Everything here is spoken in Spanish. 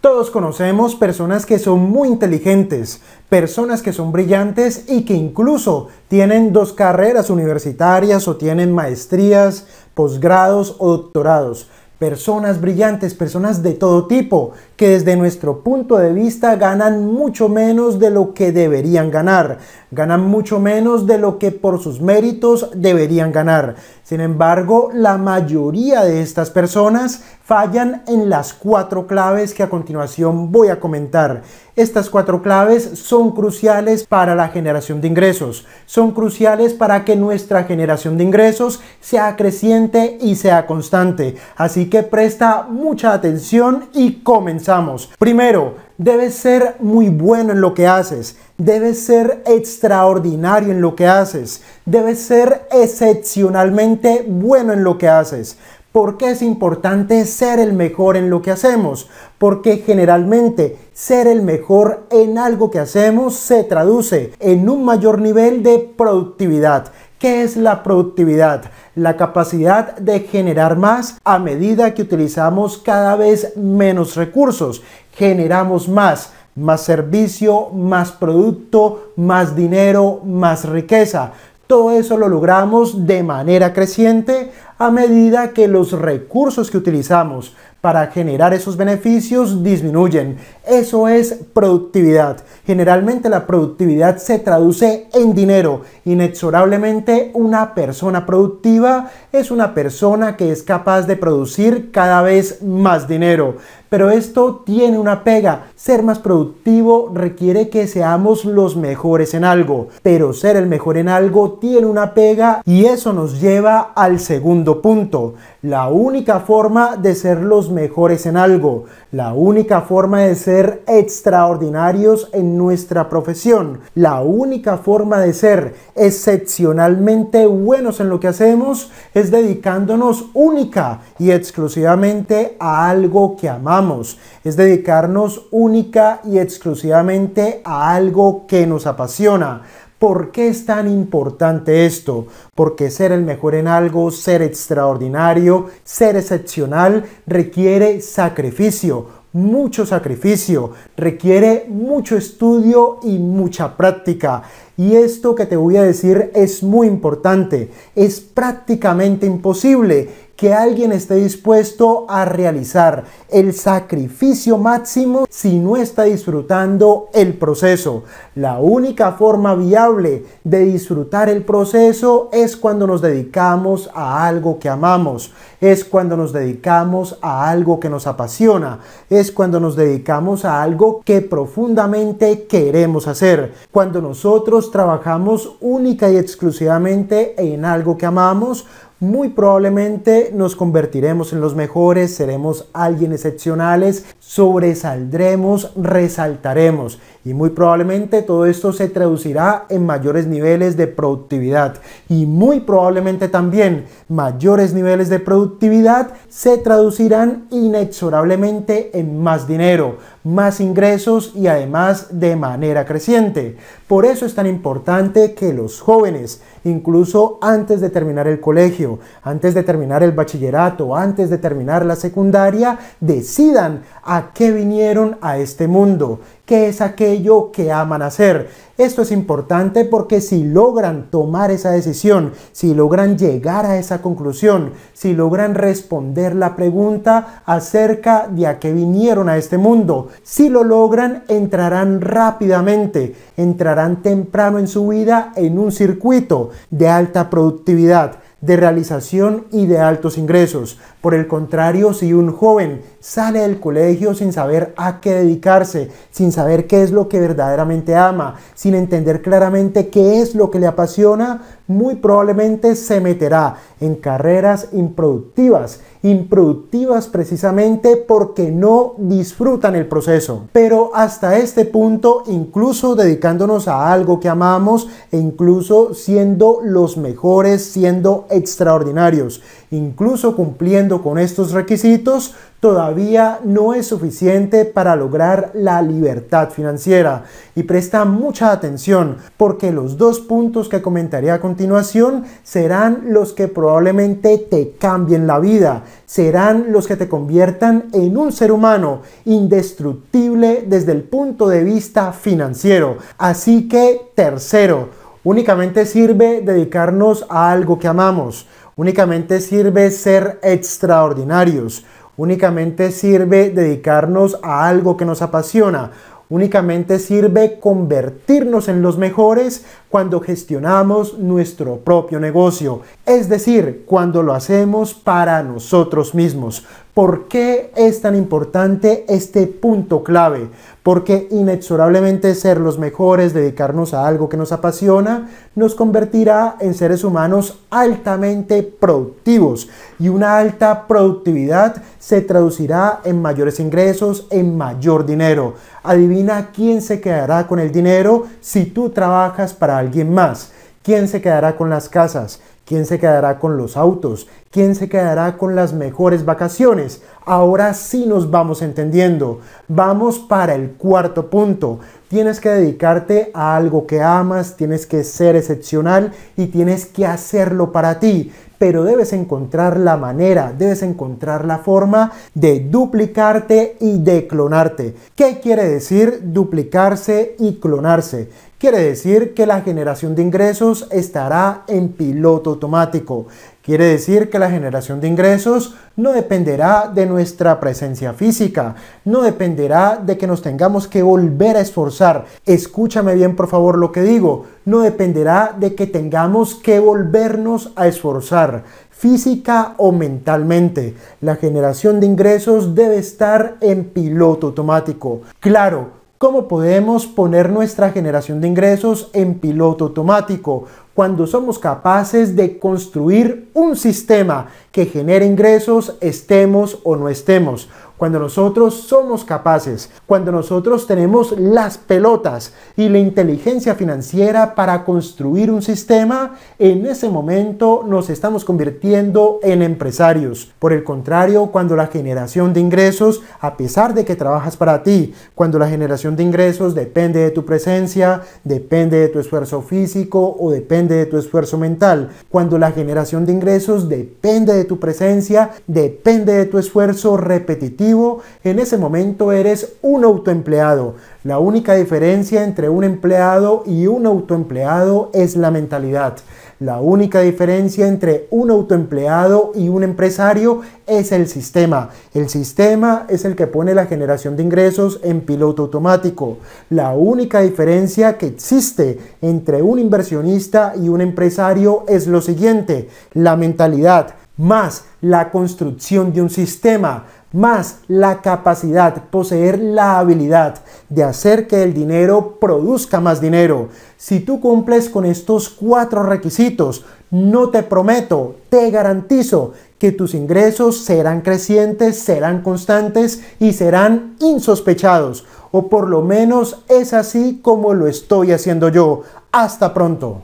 Todos conocemos personas que son muy inteligentes, personas que son brillantes y que incluso tienen dos carreras universitarias o tienen maestrías, posgrados o doctorados. Personas brillantes, personas de todo tipo que desde nuestro punto de vista ganan mucho menos de lo que deberían ganar, ganan mucho menos de lo que por sus méritos deberían ganar. Sin embargo, la mayoría de estas personas fallan en las cuatro claves que a continuación voy a comentar. Estas cuatro claves son cruciales para la generación de ingresos, son cruciales para que nuestra generación de ingresos sea creciente y sea constante. Así que presta mucha atención y comenzamos Primero, debes ser muy bueno en lo que haces, debes ser extraordinario en lo que haces, debes ser excepcionalmente bueno en lo que haces. ¿Por qué es importante ser el mejor en lo que hacemos? Porque generalmente ser el mejor en algo que hacemos se traduce en un mayor nivel de productividad, ¿Qué es la productividad? La capacidad de generar más a medida que utilizamos cada vez menos recursos. Generamos más, más servicio, más producto, más dinero, más riqueza. Todo eso lo logramos de manera creciente a medida que los recursos que utilizamos, para generar esos beneficios disminuyen. Eso es productividad. Generalmente la productividad se traduce en dinero. Inexorablemente una persona productiva es una persona que es capaz de producir cada vez más dinero. Pero esto tiene una pega. Ser más productivo requiere que seamos los mejores en algo. Pero ser el mejor en algo tiene una pega y eso nos lleva al segundo punto. La única forma de ser los mejores en algo. La única forma de ser extraordinarios en nuestra profesión, la única forma de ser excepcionalmente buenos en lo que hacemos es dedicándonos única y exclusivamente a algo que amamos. Es dedicarnos única y exclusivamente a algo que nos apasiona. ¿Por qué es tan importante esto? Porque ser el mejor en algo, ser extraordinario, ser excepcional, requiere sacrificio, mucho sacrificio, requiere mucho estudio y mucha práctica. Y esto que te voy a decir es muy importante, es prácticamente imposible que alguien esté dispuesto a realizar el sacrificio máximo si no está disfrutando el proceso. La única forma viable de disfrutar el proceso es cuando nos dedicamos a algo que amamos, es cuando nos dedicamos a algo que nos apasiona, es cuando nos dedicamos a algo que profundamente queremos hacer, cuando nosotros trabajamos única y exclusivamente en algo que amamos, muy probablemente nos convertiremos en los mejores, seremos alguien excepcionales, sobresaldremos, resaltaremos y muy probablemente todo esto se traducirá en mayores niveles de productividad y muy probablemente también mayores niveles de productividad se traducirán inexorablemente en más dinero, más ingresos y además de manera creciente. Por eso es tan importante que los jóvenes incluso antes de terminar el colegio, antes de terminar el bachillerato, antes de terminar la secundaria, decidan a qué vinieron a este mundo, qué es aquello que aman hacer. Esto es importante porque si logran tomar esa decisión, si logran llegar a esa conclusión, si logran responder la pregunta acerca de a qué vinieron a este mundo, si lo logran, entrarán rápidamente, entrarán temprano en su vida en un circuito de alta productividad, de realización y de altos ingresos. Por el contrario, si un joven sale del colegio sin saber a qué dedicarse, sin saber qué es lo que verdaderamente ama, sin entender claramente qué es lo que le apasiona, muy probablemente se meterá en carreras improductivas improductivas precisamente porque no disfrutan el proceso. Pero hasta este punto, incluso dedicándonos a algo que amamos e incluso siendo los mejores, siendo extraordinarios, Incluso cumpliendo con estos requisitos, todavía no es suficiente para lograr la libertad financiera. Y presta mucha atención porque los dos puntos que comentaré a continuación serán los que probablemente te cambien la vida, serán los que te conviertan en un ser humano indestructible desde el punto de vista financiero. Así que, tercero, únicamente sirve dedicarnos a algo que amamos únicamente sirve ser extraordinarios, únicamente sirve dedicarnos a algo que nos apasiona, únicamente sirve convertirnos en los mejores cuando gestionamos nuestro propio negocio, es decir, cuando lo hacemos para nosotros mismos, ¿Por qué es tan importante este punto clave? Porque inexorablemente ser los mejores, dedicarnos a algo que nos apasiona, nos convertirá en seres humanos altamente productivos. Y una alta productividad se traducirá en mayores ingresos, en mayor dinero. Adivina quién se quedará con el dinero si tú trabajas para alguien más. ¿Quién se quedará con las casas? ¿Quién se quedará con los autos? ¿Quién se quedará con las mejores vacaciones? Ahora sí nos vamos entendiendo. Vamos para el cuarto punto tienes que dedicarte a algo que amas, tienes que ser excepcional y tienes que hacerlo para ti. Pero debes encontrar la manera, debes encontrar la forma de duplicarte y de clonarte. ¿Qué quiere decir duplicarse y clonarse? Quiere decir que la generación de ingresos estará en piloto automático. Quiere decir que la generación de ingresos no dependerá de nuestra presencia física, no dependerá de que nos tengamos que volver a esforzar. Escúchame bien por favor lo que digo, no dependerá de que tengamos que volvernos a esforzar física o mentalmente. La generación de ingresos debe estar en piloto automático. Claro, ¿Cómo podemos poner nuestra generación de ingresos en piloto automático? Cuando somos capaces de construir un sistema que genere ingresos, estemos o no estemos cuando nosotros somos capaces, cuando nosotros tenemos las pelotas y la inteligencia financiera para construir un sistema, en ese momento nos estamos convirtiendo en empresarios. Por el contrario, cuando la generación de ingresos, a pesar de que trabajas para ti, cuando la generación de ingresos depende de tu presencia, depende de tu esfuerzo físico o depende de tu esfuerzo mental, cuando la generación de ingresos depende de tu presencia, depende de tu esfuerzo repetitivo, en ese momento eres un autoempleado. La única diferencia entre un empleado y un autoempleado es la mentalidad. La única diferencia entre un autoempleado y un empresario es el sistema. El sistema es el que pone la generación de ingresos en piloto automático. La única diferencia que existe entre un inversionista y un empresario es lo siguiente, la mentalidad más la construcción de un sistema más la capacidad, poseer la habilidad de hacer que el dinero produzca más dinero. Si tú cumples con estos cuatro requisitos, no te prometo, te garantizo que tus ingresos serán crecientes, serán constantes y serán insospechados. O por lo menos es así como lo estoy haciendo yo. Hasta pronto.